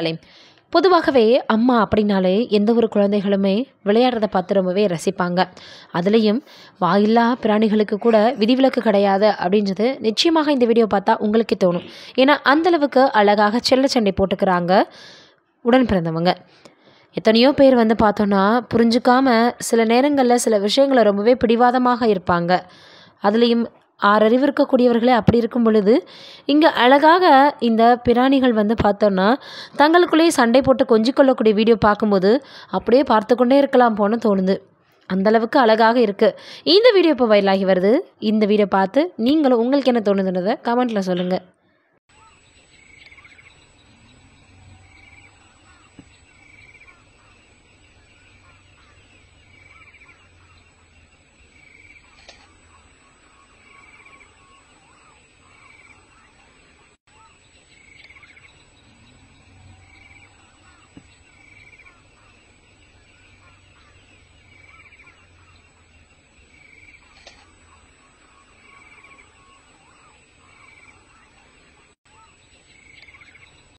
கலை பொதுவாகவே அம்மா அப்படின்னாலே எந்த ஒரு குழந்தைகளுமே விளையாடுறத பார்த்து ரொம்பவே ரசிப்பாங்க அதுலேயும் வாயில்லா பிராணிகளுக்கு கூட விதிவிலக்கு கிடையாது அப்படின்றது நிச்சயமாக இந்த வீடியோ பார்த்தா உங்களுக்கே தோணும் ஏன்னா அந்தளவுக்கு அழகாக செல்ல சண்டை போட்டுக்கிறாங்க உடன் பிறந்தவங்க எத்தனையோ பேர் வந்து பார்த்தோன்னா புரிஞ்சுக்காமல் சில நேரங்களில் சில விஷயங்களை ரொம்பவே பிடிவாதமாக இருப்பாங்க அதுலேயும் ஆறறிவு இருக்கக்கூடியவர்களே அப்படி இருக்கும் பொழுது இங்கே அழகாக இந்த பிராணிகள் வந்து பார்த்தோன்னா தங்களுக்குள்ளேயே சண்டை போட்டு கொஞ்சிக் கொள்ளக்கூடிய வீடியோ பார்க்கும்போது அப்படியே பார்த்து கொண்டே இருக்கலாம் போன்னு தோணுது அந்தளவுக்கு அழகாக இருக்குது இந்த வீடியோ இப்போ வைலாகி வருது இந்த வீடியோ பார்த்து நீங்களும் உங்களுக்கு என்ன தோணுதுன்றதை கமெண்ட்டில் சொல்லுங்கள்